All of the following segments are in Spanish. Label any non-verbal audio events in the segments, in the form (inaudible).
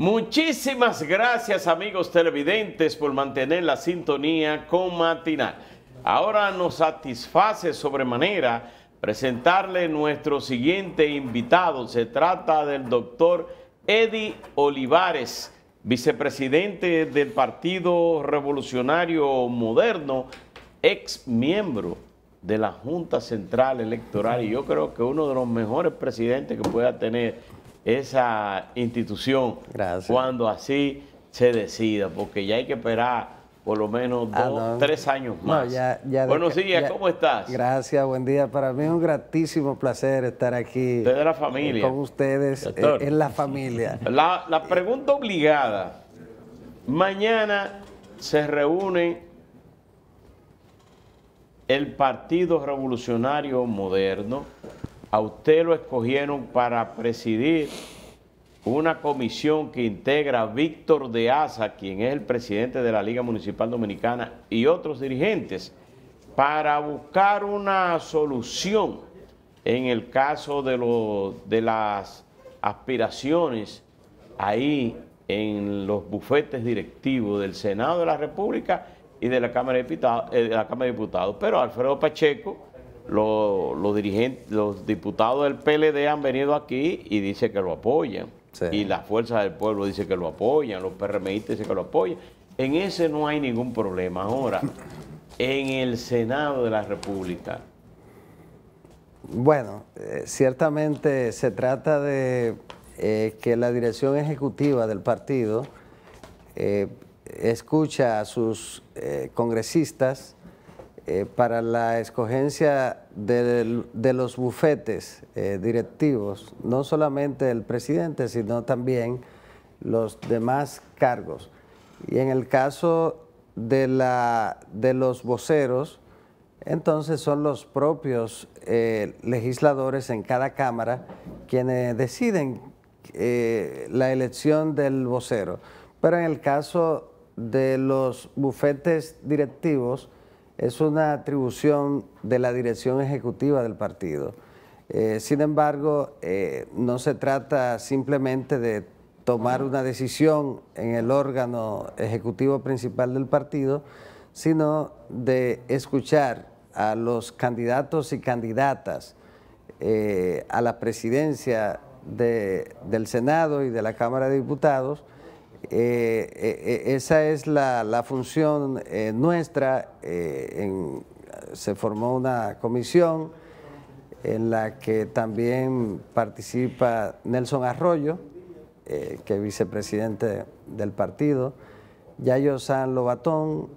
Muchísimas gracias amigos televidentes por mantener la sintonía con Matinal. Ahora nos satisface sobremanera presentarle nuestro siguiente invitado. Se trata del doctor Eddie Olivares, vicepresidente del Partido Revolucionario Moderno, ex miembro de la Junta Central Electoral y yo creo que uno de los mejores presidentes que pueda tener esa institución cuando así se decida, porque ya hay que esperar por lo menos ah, dos, tres años más. Buenos días, ¿cómo estás? Gracias, buen día. Para mí es un gratísimo placer estar aquí. Con ustedes, eh, en la familia. La, pregunta obligada. Mañana se reúne el Partido Revolucionario Moderno, a usted lo escogieron para presidir una comisión que integra Víctor de Asa, quien es el presidente de la Liga Municipal Dominicana, y otros dirigentes, para buscar una solución en el caso de, de las aspiraciones ahí en los bufetes directivos del Senado de la República y de la Cámara de eh, Diputados. Pero Alfredo Pacheco los, dirigentes, los diputados del PLD han venido aquí y dice que lo apoyan. Y las fuerzas del pueblo dice que lo apoyan, los PRMistas dicen que lo apoyan. En ese no hay ningún problema. Ahora, en el Senado de la República. Bueno, eh, ciertamente se trata de eh, que la dirección ejecutiva del partido eh, escucha a sus congresistas eh, para la escogencia de, los bufetes eh, directivos, no solamente el presidente, sino también los demás cargos. Y en el caso de, los voceros, entonces son los propios eh, legisladores en cada Cámara quienes deciden la elección del vocero. Pero en el caso de los bufetes directivos, es una atribución de la dirección ejecutiva del partido. Eh, sin embargo, eh, no se trata simplemente de tomar una decisión en el órgano ejecutivo principal del partido, sino de escuchar a los candidatos y candidatas eh, a la presidencia del Senado y de la Cámara de Diputados eh, eh, esa es la, función eh, nuestra. se formó una comisión en la que también participa Nelson Arroyo, que es vicepresidente del partido, Yayo San Lobatón,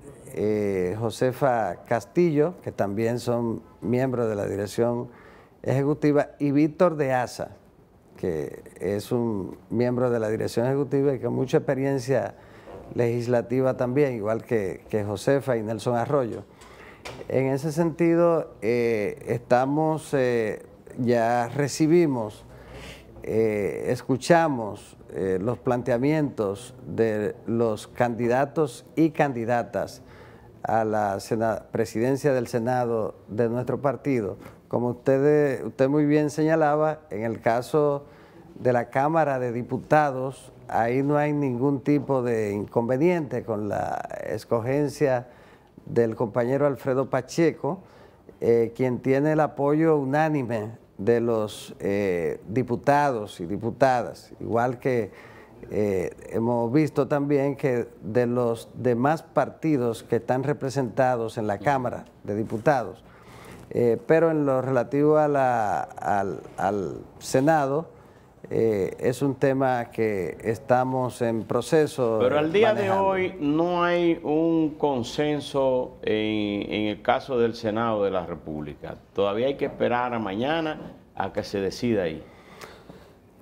Josefa Castillo, que también son miembros de la dirección ejecutiva, y Víctor de Asa, que es un miembro de la dirección ejecutiva y con mucha experiencia legislativa también, igual que, Josefa y Nelson Arroyo. En ese sentido, eh, estamos, eh, ya recibimos, eh, escuchamos los planteamientos de los candidatos y candidatas a la presidencia del Senado de nuestro partido. Como usted, usted muy bien señalaba, en el caso de la Cámara de Diputados, ahí no hay ningún tipo de inconveniente con la escogencia del compañero Alfredo Pacheco, eh, quien tiene el apoyo unánime de los eh, diputados y diputadas, igual que eh, hemos visto también que de los demás partidos que están representados en la Cámara de Diputados, pero en lo relativo al, al Senado, eh, es un tema que estamos en proceso. Pero al día de hoy no hay un consenso en, el caso del Senado de la República. Todavía hay que esperar a mañana a que se decida ahí.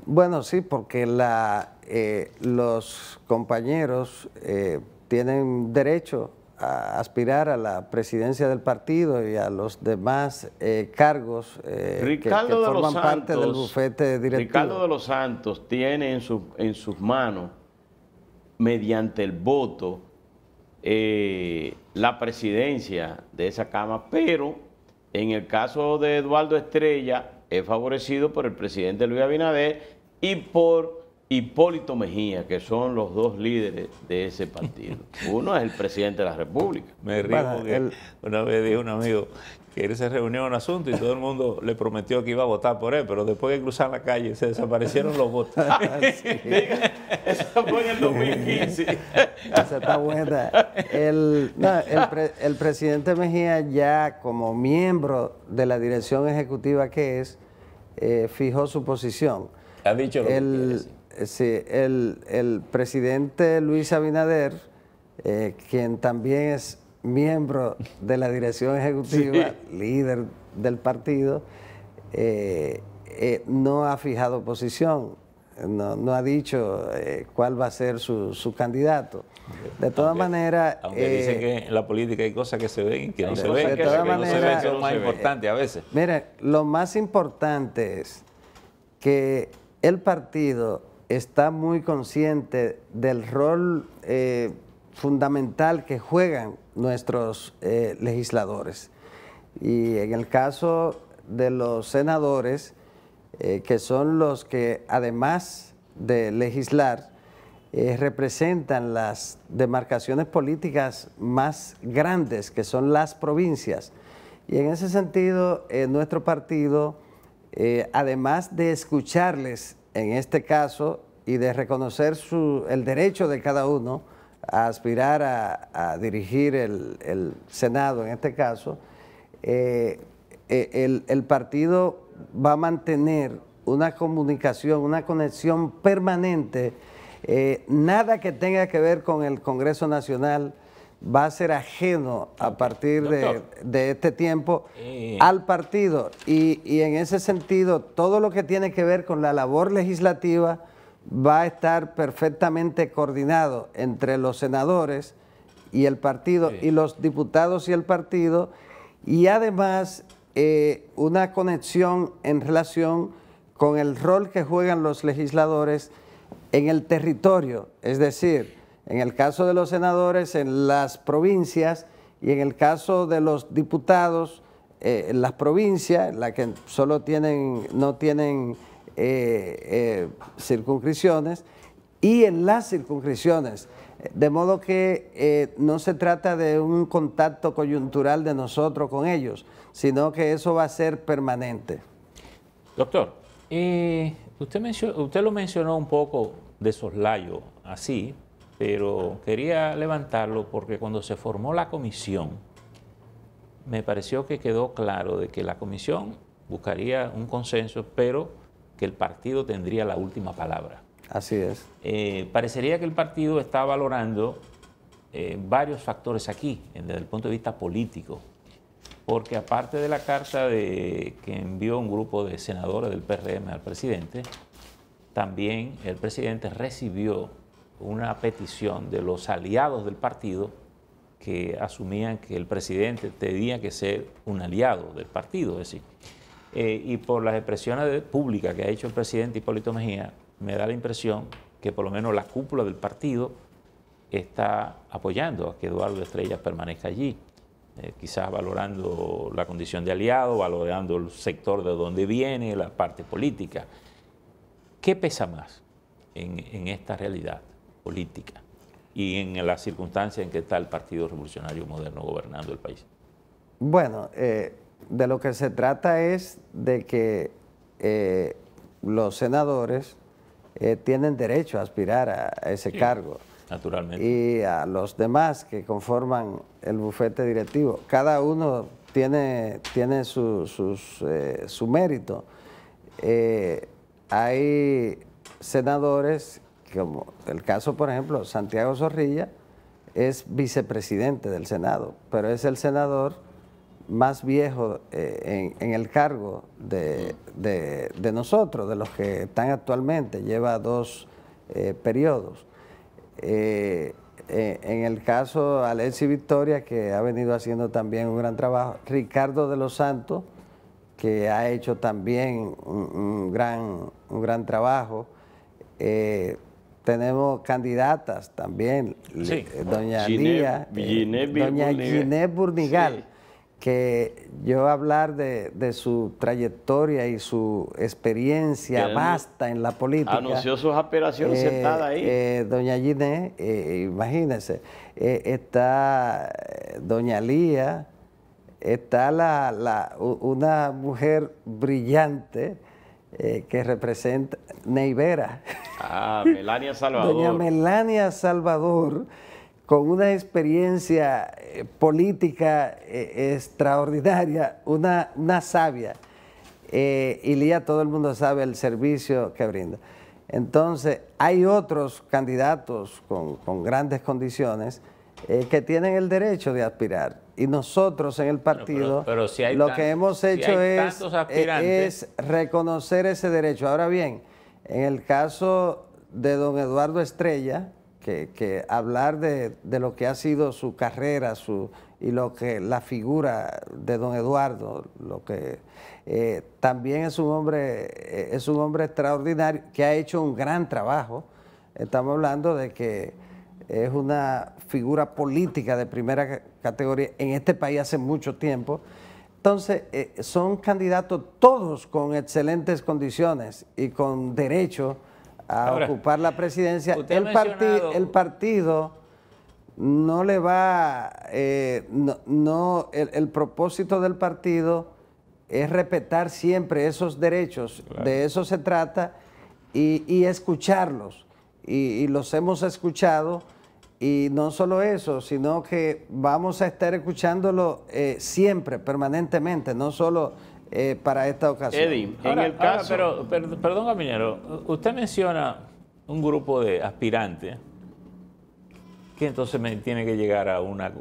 Bueno, sí, porque la, eh, los compañeros eh, tienen derecho aspirar a la presidencia del partido y a los demás eh, cargos eh, que, forman de los Santos, parte del bufete directivo. Ricardo de los Santos tiene en, en sus manos, mediante el voto, eh, la presidencia de esa Cámara, pero en el caso de Eduardo Estrella es favorecido por el presidente Luis Abinader y por Hipólito Mejía, que son los dos líderes de ese partido. (laughs) Uno es el presidente de la República. Me río porque él... una vez dijo un amigo que él se reunió en un asunto y todo el mundo le prometió que iba a votar por él, pero después de cruzar la calle se desaparecieron los votos. (laughs) Ah, (laughs) eso fue en el 2015. está buena. El, presidente Mejía ya como miembro de la dirección ejecutiva que es, eh, fijó su posición. Ha dicho lo sí, el, presidente Luis Abinader, eh, quien también es miembro de la dirección ejecutiva, líder del partido, eh, eh, no ha fijado posición, no, ha dicho cuál va a ser su, candidato. De todas maneras... Aunque dicen que en la política hay cosas que se ven y que no se ven, que, no más importantes a veces. Mira, lo más importante es que el partido está muy consciente del rol eh, fundamental que juegan nuestros eh, legisladores. Y en el caso de los senadores, eh, que son los que además de legislar, representan las demarcaciones políticas más grandes, que son las provincias. Y en ese sentido, nuestro partido, además de escucharles en este caso y de reconocer el derecho de cada uno a aspirar a, dirigir el, Senado, en este caso, eh, eh, el, partido va a mantener una comunicación, una conexión permanente, eh, nada que tenga que ver con el Congreso Nacional, va a ser ajeno a partir de, este tiempo al partido. Y, en ese sentido, todo lo que tiene que ver con la labor legislativa va a estar perfectamente coordinado entre los senadores y el partido, y los diputados y el partido, y además eh, una conexión en relación con el rol que juegan los legisladores en el territorio, es decir, en el caso de los senadores en las provincias y en el caso de los diputados eh, en las provincias, las que solo tienen, no tienen eh, eh, circunscripciones, y en las circunscripciones. De modo que eh, no se trata de un contacto coyuntural de nosotros con ellos, sino que eso va a ser permanente. Doctor, usted, usted lo mencionó un poco de soslayo, así, pero quería levantarlo porque cuando se formó la comisión, me pareció que quedó claro de que la comisión buscaría un consenso, pero que el partido tendría la última palabra. Así es. Eh, parecería que el partido está valorando eh, varios factores aquí, desde el punto de vista político, porque aparte de la carta que envió un grupo de senadores del PRM al presidente, también el presidente recibió una petición de los aliados del partido que asumían que el presidente tenía que ser un aliado del partido, es decir. Eh, y por las expresiones públicas que ha hecho el presidente Hipólito Mejía, me da la impresión que por lo menos la cúpula del partido está apoyando a que Eduardo Estrella permanezca allí, eh, quizás valorando la condición de aliado, valorando el sector de donde viene, la parte política. ¿Qué pesa más en esta realidad? política y en las circunstancias en que está el Partido Revolucionario Moderno gobernando el país? Bueno, eh, de lo que se trata es de que eh, los senadores eh, tienen derecho a aspirar a, ese cargo. Naturalmente. Y a los demás que conforman el bufete directivo. Cada uno tiene, tiene su, su mérito. hay senadores como el caso, por ejemplo, Santiago Zorrilla es vicepresidente del Senado, pero es el senador más viejo eh, en, el cargo de, nosotros, de los que están actualmente, lleva dos eh, periodos. Eh, en el caso Alessi Victoria, que ha venido haciendo también un gran trabajo, Ricardo de los Santos, que ha hecho también un, gran, un gran trabajo, eh, tenemos candidatas también, eh, doña Lía, eh, doña Burnigal, que yo hablar de, su trayectoria y su experiencia basta vasta en la política. Anunció sus operaciones eh, sentada ahí. doña Ginés, imagínense, está doña Lía, está la, la, una mujer brillante, eh, que representa Neivera. Ah, Melania Salvador. Doña Melania Salvador, con una experiencia eh, política eh, extraordinaria, una, una sabia. y Lía, todo el mundo sabe el servicio que brinda. Entonces, hay otros candidatos con grandes condiciones que tienen el derecho de aspirar y nosotros en el partido lo que hemos hecho eh, es, reconocer ese derecho. Ahora bien, en el caso de don Eduardo Estrella, que, hablar de, lo que ha sido su carrera su, y lo que la figura de don Eduardo, lo que eh, también es un hombre, eh, es un hombre extraordinario que ha hecho un gran trabajo. Estamos hablando de que es una figura política de primera categoría en este país hace mucho tiempo. Entonces, eh, son candidatos todos con excelentes condiciones y con derecho a ocupar la presidencia. El, partido no le va, eh, no, el, propósito del partido es respetar siempre esos derechos, de eso se trata, y, escucharlos. y los hemos escuchado y no solo eso, sino que vamos a estar escuchándolo eh, siempre, permanentemente, no solo eh, para esta ocasión. Eddie, en el caso... pero, perdón, caminero usted menciona un grupo de aspirantes que entonces me tiene que llegar a una,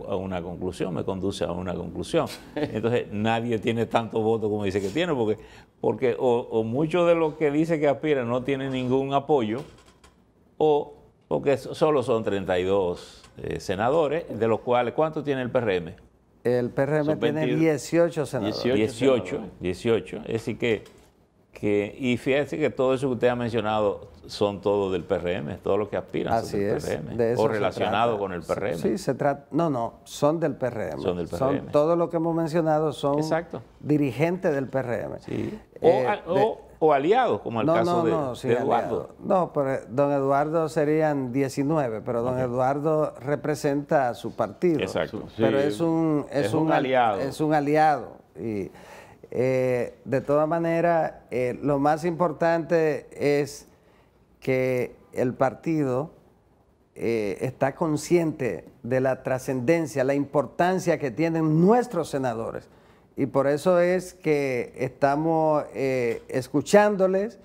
conclusión, me conduce a una conclusión. (laughs) Entonces nadie tiene tanto voto como dice que tiene, porque, porque o, o muchos de los que dice que aspiran no tienen ningún apoyo, o porque solo son 32 eh, senadores, de los cuales, ¿cuánto tiene el PRM? El PRM tiene 18 senadores. 18, 18, Es decir que, que, y fíjese que todo eso que usted ha mencionado son todos del PRM, todos los que aspiran Así son del PRM, o relacionados con el PRM. Sí, se trata, no, no, son del PRM. Son del PRM. todo lo que hemos mencionado son dirigentes del PRM. Sí. Eh, o o aliados, como el no, caso no, de, no, sí, Eduardo. No, pero eh, don Eduardo serían 19, pero don Eduardo representa a su partido. Exacto. Pero es, un, es, un, aliado. Es un aliado. Y, eh, de todas maneras, eh, lo más importante es que el partido está consciente de la trascendencia, la importancia que tienen nuestros senadores. Y por eso es que estamos eh, escuchándoles,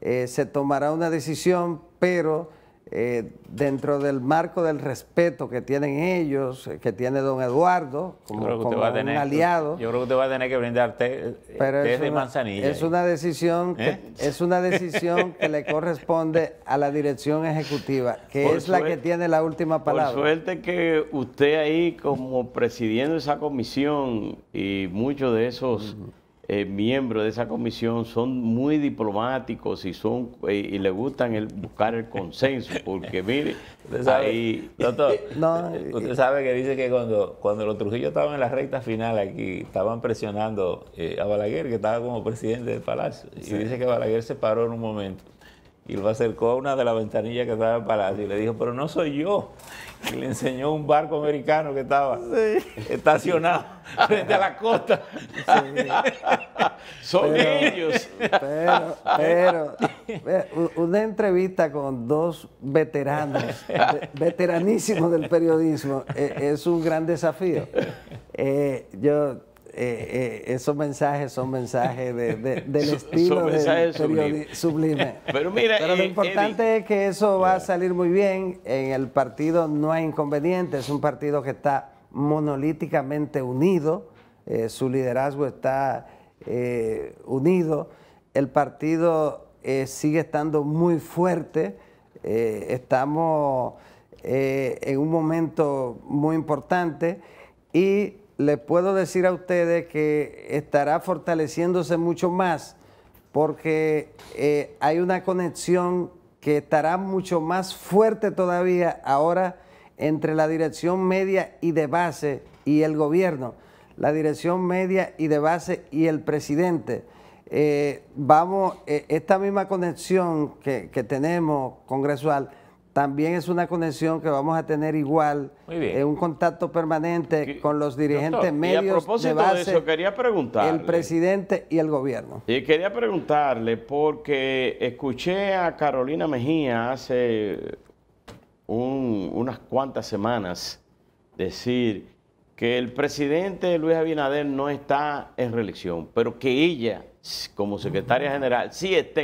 eh, se tomará una decisión, pero eh, dentro del marco del respeto que tienen ellos, eh, que tiene don Eduardo como, un aliado. Yo creo que usted va a tener que brindarte eh, Pero té es de una, manzanilla. Es una decisión, (laughs) es una decisión que le corresponde a la dirección ejecutiva, que es la que tiene la última palabra. Por suerte que usted ahí como presidiendo esa comisión y muchos de esos... Eh, miembros de esa comisión son muy diplomáticos y son eh, y le gustan el, buscar el consenso, porque mire, (laughs) usted sabe, doctor, (laughs) eh, sabe que dice que cuando, cuando los Trujillo estaban en la recta final aquí, estaban presionando a Balaguer, que estaba como presidente del Palacio, y dice que Balaguer se paró en un momento y lo acercó a una de las ventanillas que estaba en el palacio y le dijo, pero no soy yo. Y le enseñó un barco americano que estaba estacionado (laughs) frente a la costa. Son ellos. Pero, pero, una entrevista con dos veteranos, veteranísimos del periodismo, e, es un gran desafío. Eh, yo eh, eh, esos mensajes son mensajes del estilo sublime. Pero mira, lo eh, importante es que eso va a salir muy bien. En el partido no hay inconveniente, es un partido que está monolíticamente unido, su liderazgo está unido, el partido sigue estando muy fuerte, estamos en un momento muy importante y les puedo decir a ustedes que estará fortaleciéndose mucho más porque eh, hay una conexión que estará mucho más fuerte todavía ahora entre la dirección media y de base y el gobierno, la dirección media y de base y el presidente. Eh, vamos, eh, esta misma conexión que tenemos congresual, también es una conexión que vamos a tener igual, un contacto permanente con los dirigentes medios. Y a propósito de, eso, quería preguntarle. El presidente y el gobierno. Y quería preguntarle, porque escuché a Carolina Mejía hace unas cuantas semanas decir que el presidente Luis Abinader no está en reelección, pero que ella, como secretaria general, sí está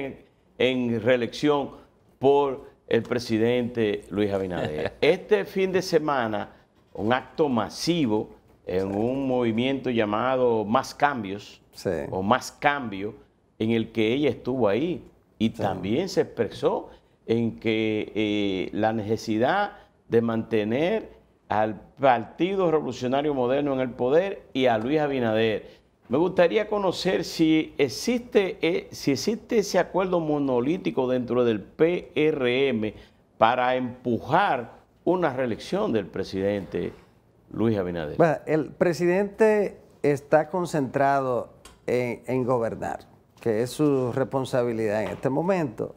en reelección por el presidente Luis Abinader. (laughs) Este fin de semana, un acto masivo en un movimiento llamado Más Cambios, o Más Cambio, en el que ella estuvo ahí y también se expresó en que eh, la necesidad de mantener al Partido Revolucionario Moderno en el poder y a Luis Abinader me gustaría conocer si existe, eh, si existe ese acuerdo monolítico dentro del PRM para empujar una reelección del presidente Luis Abinader. el presidente está concentrado en, gobernar, que es su responsabilidad en este momento.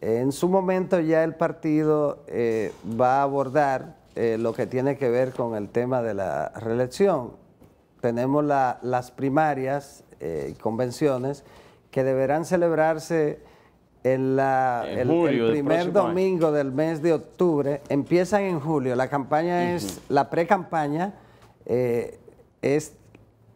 En su momento ya el partido eh, va a abordar eh, lo que tiene que ver con el tema de la reelección tenemos las primarias eh, y convenciones que deberán celebrarse en el, primer domingo del mes de octubre. Empiezan en julio. La campaña es, la pre-campaña eh, es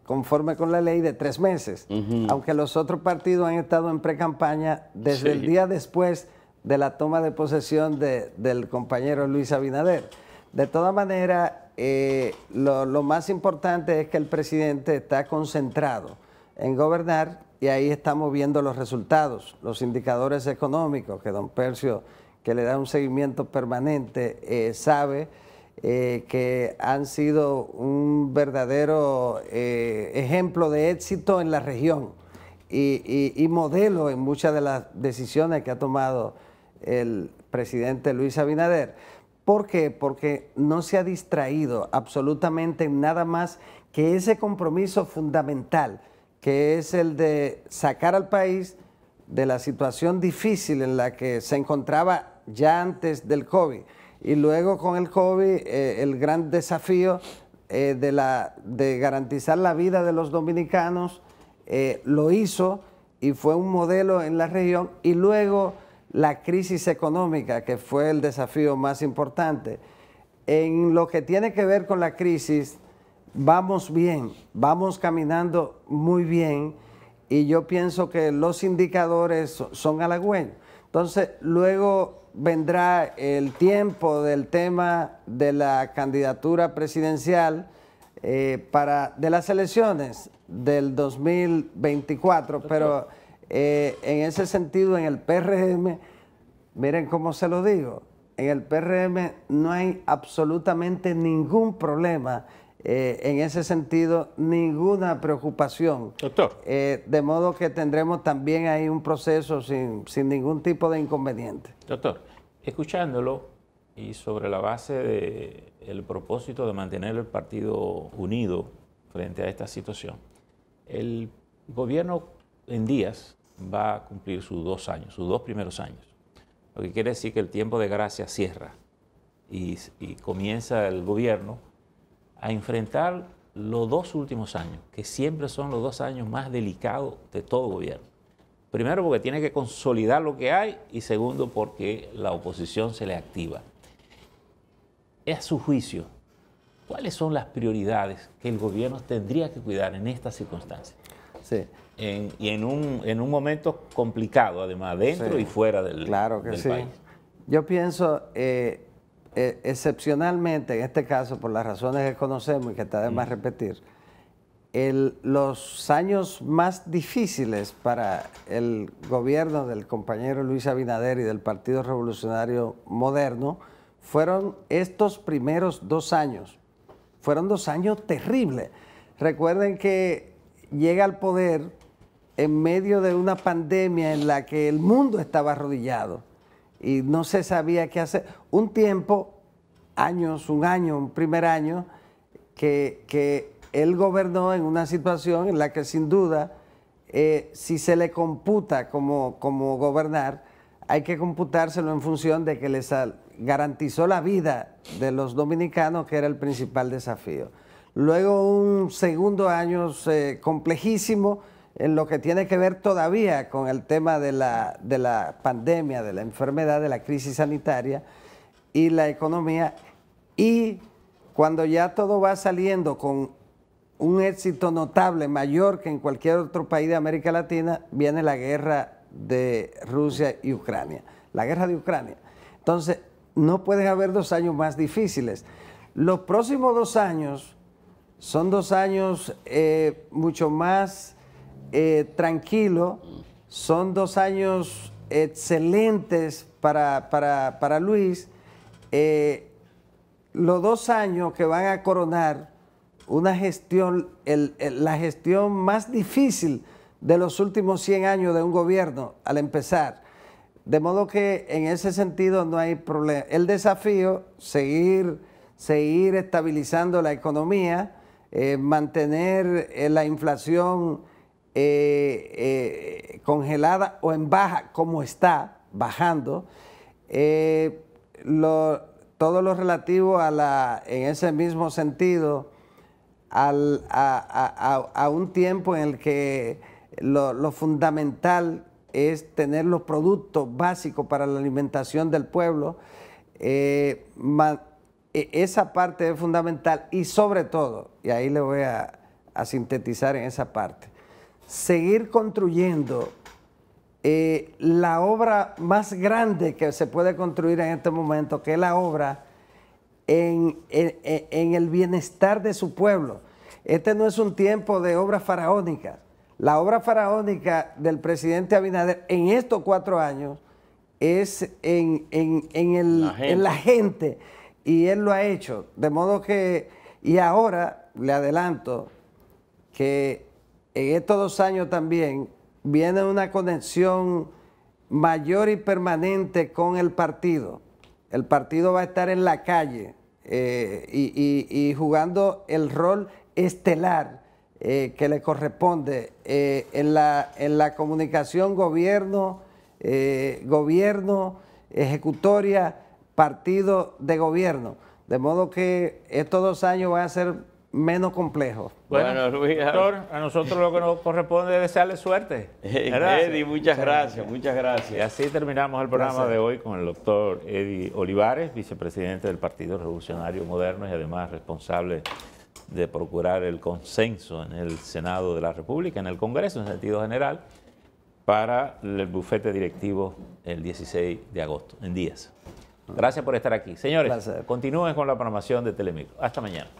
conforme con la ley de tres meses, aunque los otros partidos han estado en pre-campaña desde el día después de la toma de posesión del compañero Luis Abinader. De todas maneras, eh, lo, más importante es que el presidente está concentrado en gobernar y ahí estamos viendo los resultados, los indicadores económicos que don Percio, que le da un seguimiento permanente, eh, sabe eh, que han sido un verdadero ejemplo de éxito en la región y, y modelo en muchas de las decisiones que ha tomado el presidente Luis Abinader. ¿Por qué? Porque no se ha distraído absolutamente nada más que ese compromiso fundamental, que es el de sacar al país de la situación difícil en la que se encontraba ya antes del COVID. Y luego con el COVID, eh, el gran desafío eh, de, garantizar la vida de los dominicanos eh, lo hizo y fue un modelo en la región. Y luego la crisis económica, que fue el desafío más importante. En lo que tiene que ver con la crisis, vamos bien, vamos caminando muy bien y yo pienso que los indicadores son halagüeños. Entonces, luego vendrá el tiempo del tema de la candidatura presidencial eh, para, de las elecciones del 2024, pero eh, en ese sentido, en el PRM, miren cómo se lo digo, en el PRM no hay absolutamente ningún problema. Eh, en ese sentido, ninguna preocupación. Doctor. Eh, de modo que tendremos también ahí un proceso sin, ningún tipo de inconveniente. Doctor, escuchándolo y sobre la base del propósito de mantener el partido unido frente a esta situación, el gobierno en días va a cumplir sus dos años, sus dos primeros años. Lo que quiere decir que el tiempo de gracia cierra y, comienza el gobierno a enfrentar los dos últimos años, que siempre son los dos años más delicados de todo gobierno. Primero porque tiene que consolidar lo que hay y segundo porque la oposición se le activa. Es a su juicio, ¿cuáles son las prioridades que el gobierno tendría que cuidar en estas circunstancias? y en un, en un momento complicado, además, dentro y fuera del, claro que sí. Yo pienso, eh, eh, excepcionalmente, en este caso, por las razones que conocemos y que está de más mm. repetir, los años más difíciles para el gobierno del compañero Luis Abinader y del Partido Revolucionario Moderno fueron estos primeros dos años. Fueron dos años terribles. Recuerden que llega al poder en medio de una pandemia en la que el mundo estaba arrodillado y no se sabía qué hacer. Un tiempo, años, un año, un primer año, que, él gobernó en una situación en la que sin duda, eh, si se le computa como, como gobernar, hay que computárselo en función de que les garantizó la vida de los dominicanos, que era el principal desafío. Luego un segundo año eh, complejísimo en lo que tiene que ver todavía con el tema de la, de la pandemia, de la enfermedad, de la crisis sanitaria y la economía. Y cuando ya todo va saliendo con un éxito notable, mayor que en cualquier otro país de América Latina, viene la guerra de Rusia y Ucrania, la guerra de Ucrania. Entonces, no pueden haber dos años más difíciles. Los próximos dos años son dos años eh, mucho más tranquilos, eh, tranquilo, son dos años excelentes para, Luis. Eh, los dos años que van a coronar una gestión, la gestión más difícil de los últimos 100 años de un gobierno al empezar. De modo que en ese sentido no hay problema. El desafío, seguir, seguir estabilizando la economía, eh, mantener eh, la inflación eh, congelada o en baja, como está bajando, todo lo relativo a la, en ese mismo sentido, a, un tiempo en el que lo, fundamental es tener los productos básicos para la alimentación del pueblo, e, esa parte es fundamental y sobre todo, y ahí le voy a, sintetizar en esa parte, seguir construyendo eh, la obra más grande que se puede construir en este momento, que es la obra en, el bienestar de su pueblo. Este no es un tiempo de obras faraónicas. La obra faraónica del presidente Abinader en estos cuatro años es en, en la gente y él lo ha hecho. De modo que, y ahora le adelanto que en estos dos años también viene una conexión mayor y permanente con el partido. El partido va a estar en la calle eh, y, jugando el rol estelar eh, que le corresponde eh, en, la, en la comunicación gobierno, gobierno, ejecutoria partido de gobierno. De modo que estos dos años van a ser menos complejos. Bueno, Luis, doctor, a nosotros lo que nos corresponde es desearle suerte. (laughs) Eh, gracias. Eddie, muchas gracias, muchas gracias. Y así terminamos el programa de hoy con el doctor Eddie Olivares, vicepresidente del Partido Revolucionario Moderno y además responsable de procurar el consenso en el Senado de la República, en el Congreso en sentido general, para el bufete directivo el 16 de agosto, en días. Gracias por estar aquí. Señores, continúen con la programación de Telemicro. Hasta mañana.